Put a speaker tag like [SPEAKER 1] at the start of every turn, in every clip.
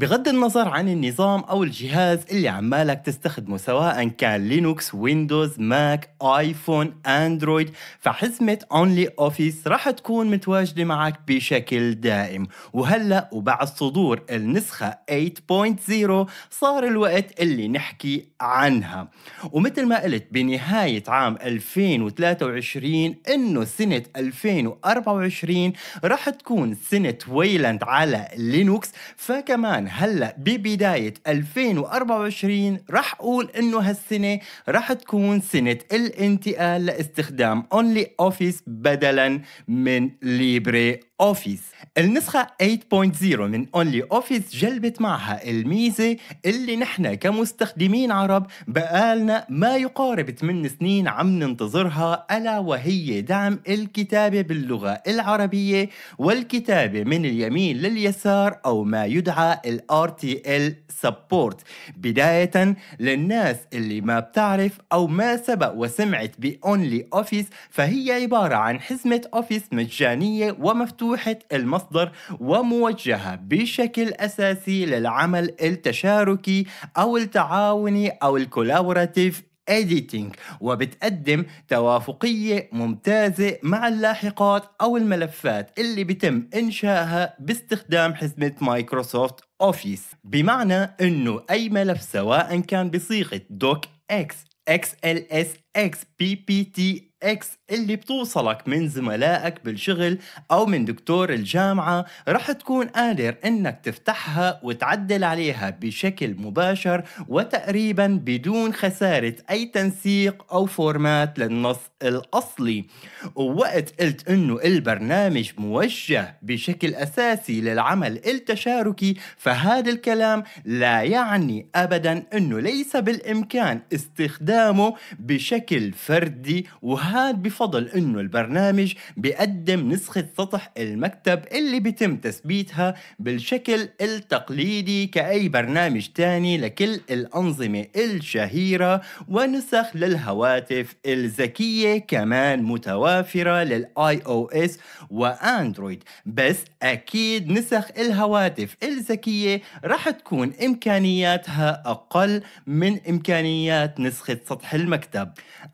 [SPEAKER 1] بغض النظر عن النظام أو الجهاز اللي عمالك تستخدمه سواء كان لينوكس ويندوز ماك آيفون أندرويد فحزمة أونلي أوفيس راح تكون متواجدة معك بشكل دائم وهلأ وبعد صدور النسخة 8.0 صار الوقت اللي نحكي عنها ومثل ما قلت بنهاية عام 2023 إنه سنة 2024 راح تكون سنة ويلاند على لينوكس فكمان هلا ببدايه 2024 رح اقول انه هالسنه رح تكون سنه الانتقال لاستخدام اونلي اوفيس بدلا من ليبري اوفيس النسخة 8.0 من اونلي اوفيس جلبت معها الميزة اللي نحن كمستخدمين عرب بقالنا ما يقارب 8 سنين عم ننتظرها ألا وهي دعم الكتابة باللغة العربية والكتابة من اليمين لليسار أو ما يدعى ال RTL Support بداية للناس اللي ما بتعرف أو ما سبق وسمعت بأونلي أوفيس فهي عبارة عن حزمة أوفيس مجانية ومفتوحة مفتوحة المصدر وموجهة بشكل أساسي للعمل التشاركي أو التعاوني أو الكولابوراتيف editing وبتقدم توافقية ممتازة مع اللاحقات أو الملفات اللي بتم إنشائها باستخدام حزمة مايكروسوفت أوفيس بمعنى أنه أي ملف سواء كان بصيغة دوك إكس XLSX, PPT, اكس اللي بتوصلك من زملائك بالشغل او من دكتور الجامعه رح تكون قادر انك تفتحها وتعدل عليها بشكل مباشر وتقريبا بدون خساره اي تنسيق او فورمات للنص الاصلي ووقت قلت انه البرنامج موجه بشكل اساسي للعمل التشاركي فهذا الكلام لا يعني ابدا انه ليس بالامكان استخدامه بشكل فردي وهذا وهذا بفضل انه البرنامج بيقدم نسخة سطح المكتب اللي بيتم تثبيتها بالشكل التقليدي كأي برنامج تاني لكل الأنظمة الشهيرة ونسخ للهواتف الذكية كمان متوافرة للآي او اس وأندرويد بس أكيد نسخ الهواتف الذكية رح تكون إمكانياتها أقل من إمكانيات نسخة سطح المكتب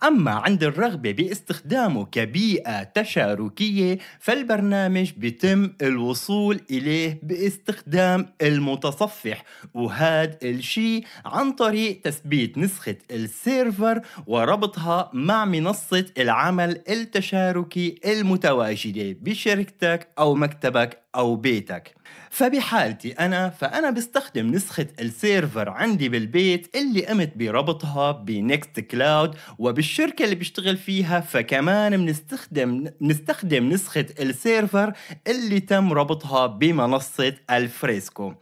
[SPEAKER 1] أما عند الرغبة باستخدامه كبيئة تشاركية فالبرنامج بيتم الوصول إليه باستخدام المتصفح وهذا الشيء عن طريق تثبيت نسخة السيرفر وربطها مع منصة العمل التشاركي المتواجدة بشركتك أو مكتبك أو بيتك فبحالتي أنا فأنا بستخدم نسخة السيرفر عندي بالبيت اللي قمت بربطها بنكست كلاود وبالشركة اللي بشتغل فيها فكمان بنستخدم نستخدم نسخة السيرفر اللي تم ربطها بمنصة الفريسكو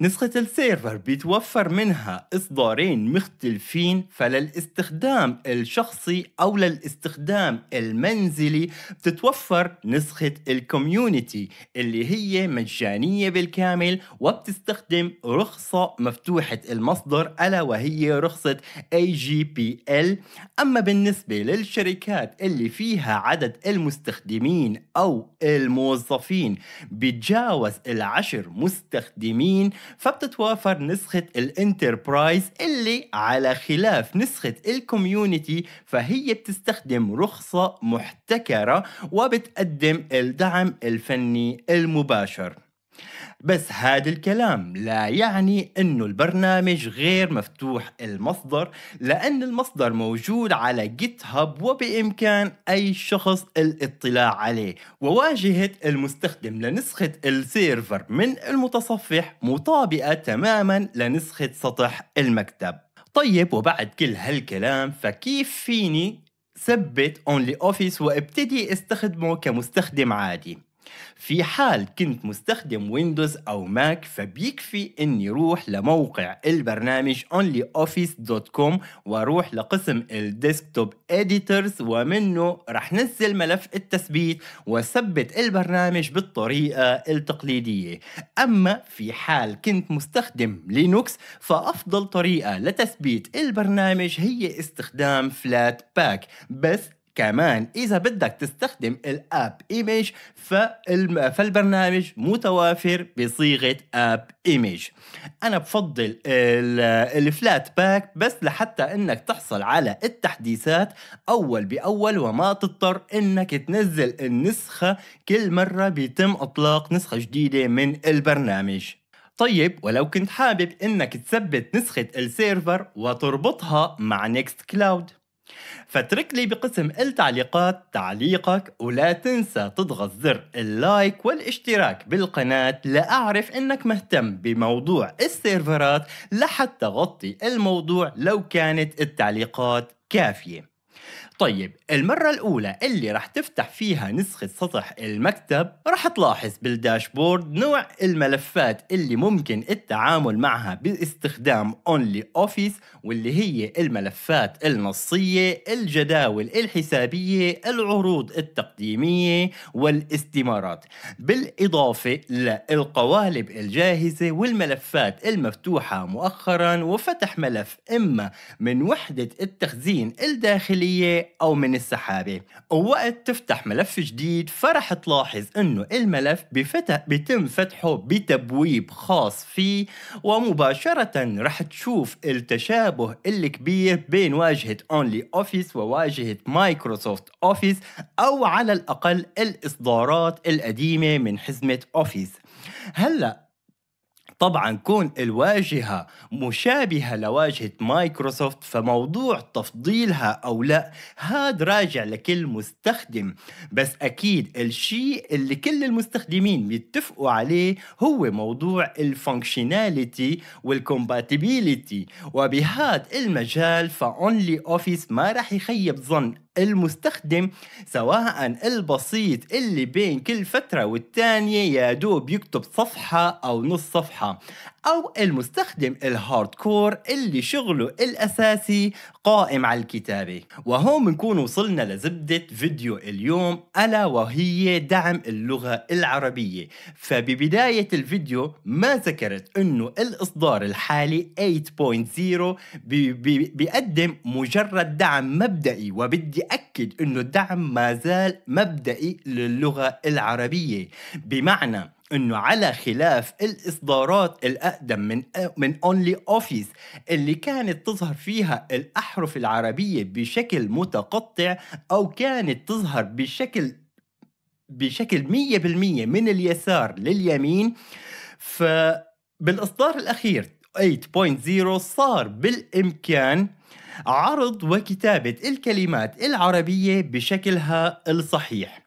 [SPEAKER 1] نسخة السيرفر بيتوفر منها إصدارين مختلفين فللاستخدام الشخصي أو للاستخدام المنزلي بتتوفر نسخة الكوميونيتي اللي هي هي مجانية بالكامل وبتستخدم رخصة مفتوحة المصدر ألا وهي رخصة AGPL أما بالنسبة للشركات اللي فيها عدد المستخدمين أو الموظفين بتجاوز العشر مستخدمين فبتتوافر نسخة الانتربرايز اللي على خلاف نسخة الكوميونتي فهي بتستخدم رخصة محتكرة وبتقدم الدعم الفني المباشر مباشر بس هذا الكلام لا يعني انه البرنامج غير مفتوح المصدر لان المصدر موجود على جيت هاب وبامكان اي شخص الاطلاع عليه وواجهة المستخدم لنسخة السيرفر من المتصفح مطابقة تماما لنسخة سطح المكتب طيب وبعد كل هالكلام فكيف فيني ثبت اونلي اوفيس وابتدي استخدمه كمستخدم عادي في حال كنت مستخدم ويندوز أو ماك فبيكفي إني روح لموقع البرنامج onlyoffice.com واروح لقسم الديسكتوب editors ومنه رح نزل ملف التثبيت وثبت البرنامج بالطريقة التقليدية أما في حال كنت مستخدم لينوكس فأفضل طريقة لتثبيت البرنامج هي استخدام فلات باك بس كمان اذا بدك تستخدم الاب ايميج فالبرنامج متوافر بصيغه اب ايميج انا بفضل الفلات باك بس لحتى انك تحصل على التحديثات اول باول وما تضطر انك تنزل النسخه كل مره بيتم اطلاق نسخه جديده من البرنامج طيب ولو كنت حابب انك تثبت نسخة السيرفر وتربطها مع نيكست كلاود فترك لي بقسم التعليقات تعليقك ولا تنسى تضغط زر اللايك والاشتراك بالقناة لأعرف أنك مهتم بموضوع السيرفرات لحتى غطي الموضوع لو كانت التعليقات كافية طيب المرة الأولى اللي رح تفتح فيها نسخة سطح المكتب رح تلاحظ بالداشبورد نوع الملفات اللي ممكن التعامل معها باستخدام اونلي اوفيس واللي هي الملفات النصية الجداول الحسابية العروض التقديمية والاستمارات بالإضافة للقوالب الجاهزة والملفات المفتوحة مؤخرا وفتح ملف إما من وحدة التخزين الداخلية أو من السحابة ووقت تفتح ملف جديد فرح تلاحظ أنه الملف بفتح بتم فتحه بتبويب خاص فيه ومباشرة رح تشوف التشابه الكبير بين واجهة أونلي أوفيس وواجهة مايكروسوفت أوفيس أو على الأقل الإصدارات القديمة من حزمة أوفيس هلأ طبعا كون الواجهة مشابهة لواجهة مايكروسوفت فموضوع تفضيلها أو لا هاد راجع لكل مستخدم بس أكيد الشيء اللي كل المستخدمين بيتفقوا عليه هو موضوع الفانكشناليتي والكومباتيبيليتي وبهاد المجال فأونلي أوفيس ما راح يخيب ظن المستخدم سواء البسيط اللي بين كل فترة والتانية يا دوب يكتب صفحة أو نص صفحة أو المستخدم الهارد كور اللي شغله الأساسي قائم على الكتابة وهون بنكون وصلنا لزبدة فيديو اليوم ألا وهي دعم اللغة العربية فببداية الفيديو ما ذكرت أنه الإصدار الحالي 8.0 بي بي بيقدم مجرد دعم مبدئي وبدي أكد أنه الدعم ما زال مبدئي للغة العربية بمعنى انه على خلاف الاصدارات الاقدم من من اونلي اوفيس اللي كانت تظهر فيها الاحرف العربيه بشكل متقطع او كانت تظهر بشكل بشكل 100% من اليسار لليمين فبالاصدار الاخير 8.0 صار بالامكان عرض وكتابه الكلمات العربيه بشكلها الصحيح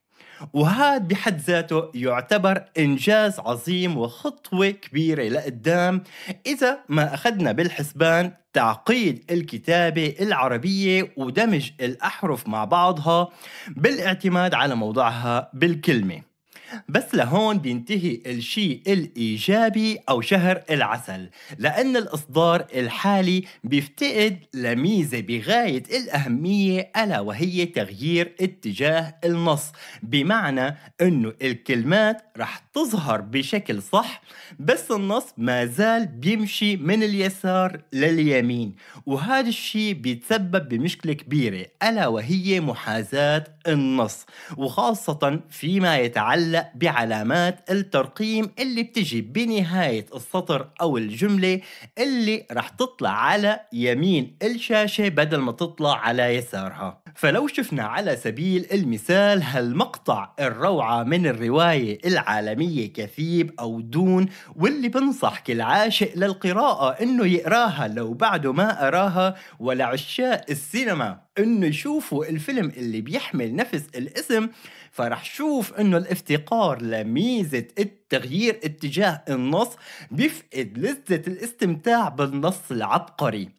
[SPEAKER 1] وهذا بحد ذاته يعتبر إنجاز عظيم وخطوة كبيرة لقدام إذا ما أخذنا بالحسبان تعقيد الكتابة العربية ودمج الأحرف مع بعضها بالاعتماد على موضعها بالكلمة بس لهون بينتهي الشيء الإيجابي أو شهر العسل لأن الإصدار الحالي بيفتقد لميزة بغاية الأهمية ألا وهي تغيير اتجاه النص بمعنى أنه الكلمات رح تظهر بشكل صح بس النص ما زال بيمشي من اليسار لليمين وهذا الشيء بيتسبب بمشكلة كبيرة ألا وهي محاذاة النص وخاصة فيما يتعلق هلأ بعلامات الترقيم اللي بتجي بنهاية السطر أو الجملة اللي رح تطلع على يمين الشاشة بدل ما تطلع على يسارها فلو شفنا على سبيل المثال هالمقطع الروعة من الرواية العالمية كثيب أو دون واللي بنصح كل عاشق للقراءة إنه يقراها لو بعده ما قراها ولعشاء السينما إنه يشوفوا الفيلم اللي بيحمل نفس الاسم فرح شوف انه الافتقار لميزة التغيير اتجاه النص بيفقد لذة الاستمتاع بالنص العبقري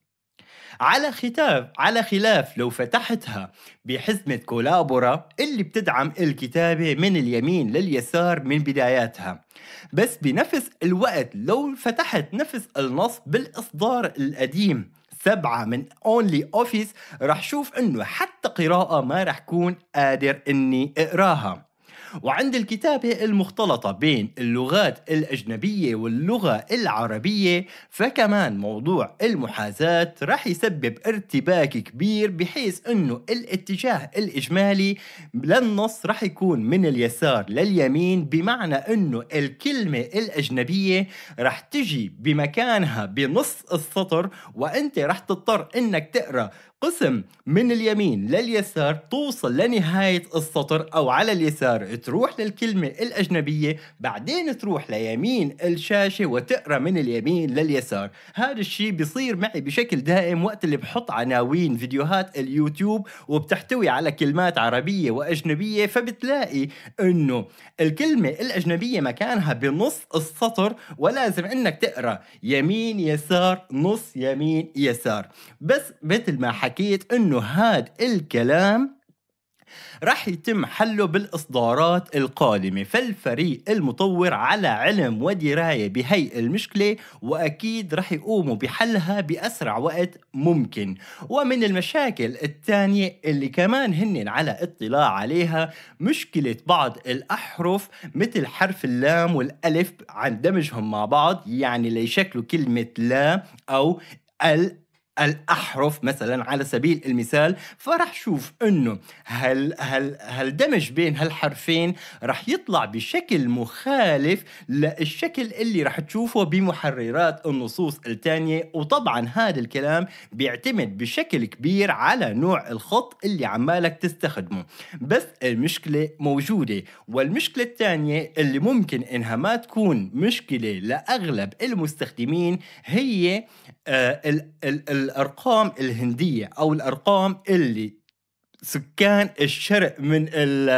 [SPEAKER 1] على خلاف على خلاف لو فتحتها بحزمة كولابورا اللي بتدعم الكتابة من اليمين لليسار من بداياتها بس بنفس الوقت لو فتحت نفس النص بالإصدار القديم سبعة من اونلي اوفيس رح شوف انه حتى قراءة ما رح كون قادر اني اقراها وعند الكتابة المختلطة بين اللغات الأجنبية واللغة العربية فكمان موضوع المحاذاة رح يسبب ارتباك كبير بحيث أنه الاتجاه الإجمالي للنص رح يكون من اليسار لليمين بمعنى أنه الكلمة الأجنبية رح تجي بمكانها بنص السطر وأنت رح تضطر أنك تقرأ قسم من اليمين لليسار توصل لنهاية السطر أو على اليسار تروح للكلمة الأجنبية بعدين تروح ليمين الشاشة وتقرأ من اليمين لليسار هذا الشيء بيصير معي بشكل دائم وقت اللي بحط عناوين فيديوهات اليوتيوب وبتحتوي على كلمات عربية وأجنبية فبتلاقي أنه الكلمة الأجنبية مكانها بنص السطر ولازم أنك تقرأ يمين يسار نص يمين يسار بس مثل ما حكيت حكيت انه هاد الكلام رح يتم حله بالإصدارات القادمة فالفريق المطور على علم ودراية بهي المشكلة وأكيد رح يقوموا بحلها بأسرع وقت ممكن ومن المشاكل الثانية اللي كمان هن على اطلاع عليها مشكلة بعض الأحرف مثل حرف اللام والألف عن دمجهم مع بعض يعني ليشكلوا كلمة لا أو ال الاحرف مثلا على سبيل المثال فراح شوف انه هل هل هل دمج بين هالحرفين راح يطلع بشكل مخالف للشكل اللي راح تشوفه بمحررات النصوص الثانيه وطبعا هذا الكلام بيعتمد بشكل كبير على نوع الخط اللي عمالك تستخدمه بس المشكله موجوده والمشكله الثانيه اللي ممكن انها ما تكون مشكله لاغلب المستخدمين هي الـ آه، الـ الارقام الهنديه او الارقام اللي سكان الشرق من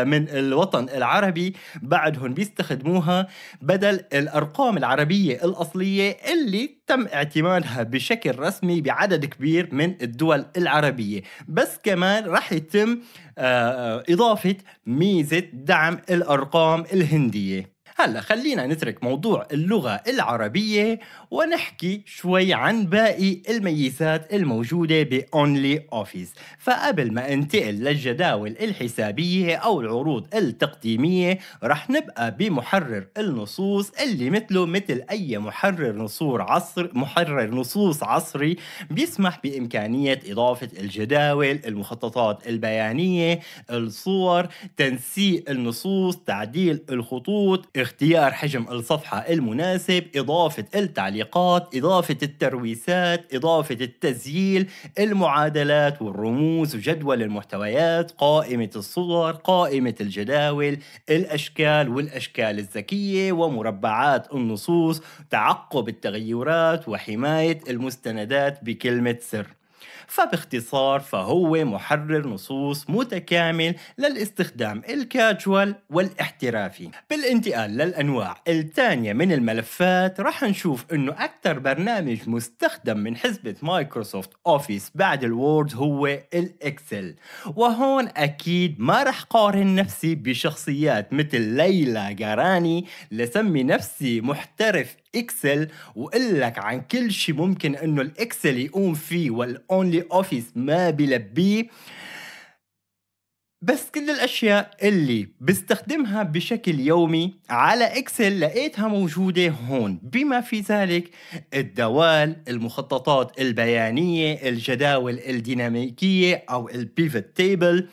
[SPEAKER 1] من الوطن العربي بعدهم بيستخدموها بدل الارقام العربيه الاصليه اللي تم اعتمادها بشكل رسمي بعدد كبير من الدول العربيه، بس كمان راح يتم آه، اضافه ميزه دعم الارقام الهنديه. هلا خلينا نترك موضوع اللغة العربية ونحكي شوي عن باقي الميزات الموجودة بأونلي أوفيس فقبل ما انتقل للجداول الحسابية أو العروض التقديمية رح نبقى بمحرر النصوص اللي مثله مثل أي محرر نصور عصر محرر نصوص عصري بيسمح بإمكانية إضافة الجداول المخططات البيانية الصور تنسيق النصوص تعديل الخطوط اختيار حجم الصفحة المناسب إضافة التعليقات إضافة الترويسات إضافة التسجيل المعادلات والرموز وجدول المحتويات قائمة الصور قائمة الجداول الأشكال والأشكال الذكية ومربعات النصوص تعقب التغيرات وحماية المستندات بكلمة سر فباختصار فهو محرر نصوص متكامل للاستخدام الكاجوال والاحترافي بالانتقال للأنواع الثانية من الملفات رح نشوف أنه أكثر برنامج مستخدم من حزبة مايكروسوفت أوفيس بعد الوورد هو الإكسل وهون أكيد ما رح قارن نفسي بشخصيات مثل ليلى جاراني لسمي نفسي محترف اكسل وقول لك عن كل شيء ممكن انه الاكسل يقوم فيه والاونلي اوفيس ما بيلبيه بس كل الاشياء اللي بستخدمها بشكل يومي على اكسل لقيتها موجوده هون بما في ذلك الدوال المخططات البيانيه الجداول الديناميكيه او البيفت تيبل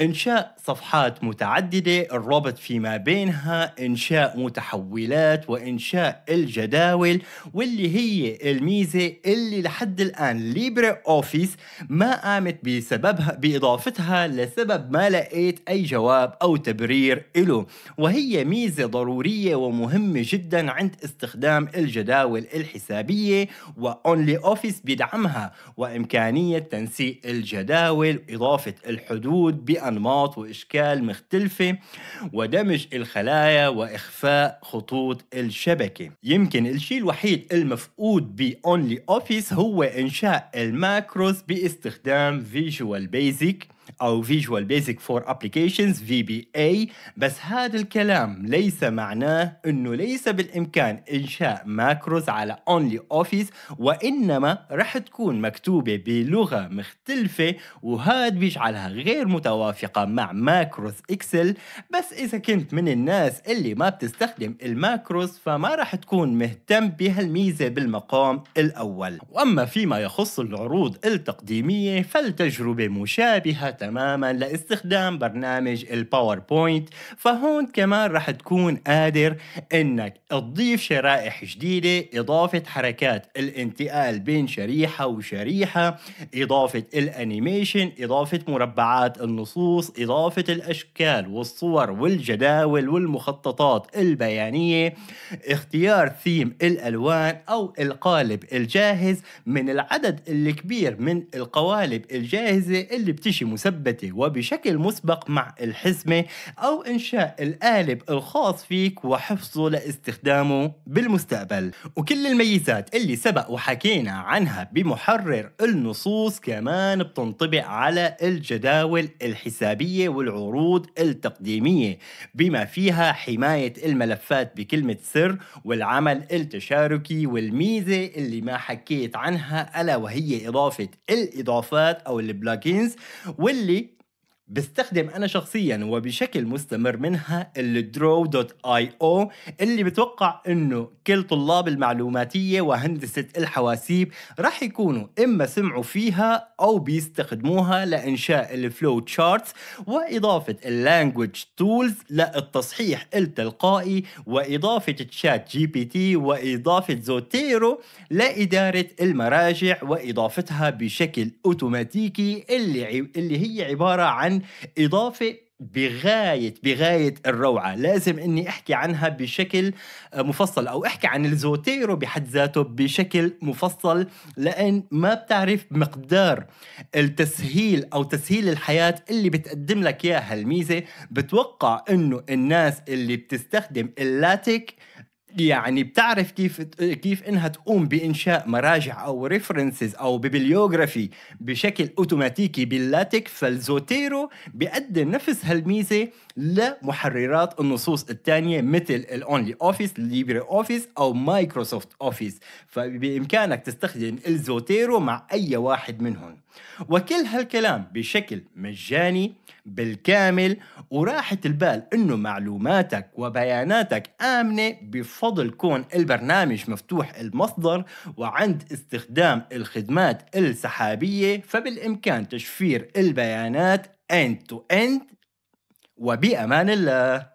[SPEAKER 1] انشاء صفحات متعدده الربط فيما بينها انشاء متحولات وانشاء الجداول واللي هي الميزه اللي لحد الان ليبري اوفيس ما قامت بسببها باضافتها لسبب ما ما لقيت أي جواب أو تبرير له وهي ميزة ضرورية ومهمة جدا عند استخدام الجداول الحسابية وأونلي أوفيس بيدعمها وإمكانية تنسيق الجداول إضافة الحدود بأنماط وإشكال مختلفة ودمج الخلايا وإخفاء خطوط الشبكة يمكن الشيء الوحيد المفقود بأونلي أوفيس هو إنشاء الماكروس باستخدام فيجوال بيزك أو Visual Basic for Applications VBA بس هذا الكلام ليس معناه أنه ليس بالإمكان إنشاء ماكروز على Only Office وإنما رح تكون مكتوبة بلغة مختلفة وهذا بيجعلها غير متوافقة مع ماكروز إكسل بس إذا كنت من الناس اللي ما بتستخدم الماكروز فما رح تكون مهتم بهالميزة بالمقام الأول وأما فيما يخص العروض التقديمية فالتجربة مشابهة تماما لاستخدام برنامج الباوربوينت فهون كمان رح تكون قادر انك تضيف شرائح جديدة اضافة حركات الانتقال بين شريحة وشريحة اضافة الانيميشن اضافة مربعات النصوص اضافة الاشكال والصور والجداول والمخططات البيانية اختيار ثيم الالوان او القالب الجاهز من العدد الكبير من القوالب الجاهزة اللي بتشي مسبب مثبته وبشكل مسبق مع الحزمة أو إنشاء القالب الخاص فيك وحفظه لاستخدامه بالمستقبل وكل الميزات اللي سبق وحكينا عنها بمحرر النصوص كمان بتنطبق على الجداول الحسابية والعروض التقديمية بما فيها حماية الملفات بكلمة سر والعمل التشاركي والميزة اللي ما حكيت عنها ألا وهي إضافة الإضافات أو البلاجينز واللي League بستخدم أنا شخصيا وبشكل مستمر منها الدرو دوت اي او اللي بتوقع أنه كل طلاب المعلوماتية وهندسة الحواسيب راح يكونوا إما سمعوا فيها أو بيستخدموها لإنشاء الفلو تشارتس وإضافة اللانجوج تولز للتصحيح التلقائي وإضافة تشات جي بي تي وإضافة زوتيرو لإدارة المراجع وإضافتها بشكل أوتوماتيكي اللي, اللي هي عبارة عن اضافه بغاية بغاية الروعة لازم أني أحكي عنها بشكل آه، مفصل أو أحكي عن الزوتيرو بحد ذاته بشكل مفصل لأن ما بتعرف مقدار التسهيل أو تسهيل الحياة اللي بتقدم لك إياها الميزة بتوقع أنه الناس اللي بتستخدم اللاتك يعني بتعرف كيف كيف انها تقوم بانشاء مراجع او ريفرنسز او ببليوغرافي بشكل اوتوماتيكي باللاتك فالزوتيرو بيقدم نفس هالميزه لمحررات النصوص الثانيه مثل الاونلي اوفيس ليبري اوفيس او مايكروسوفت اوفيس فبامكانك تستخدم الزوتيرو مع اي واحد منهم وكل هالكلام بشكل مجاني بالكامل وراحة البال انه معلوماتك وبياناتك آمنة بفضل كون البرنامج مفتوح المصدر وعند استخدام الخدمات السحابية فبالإمكان تشفير البيانات end to end وبأمان الله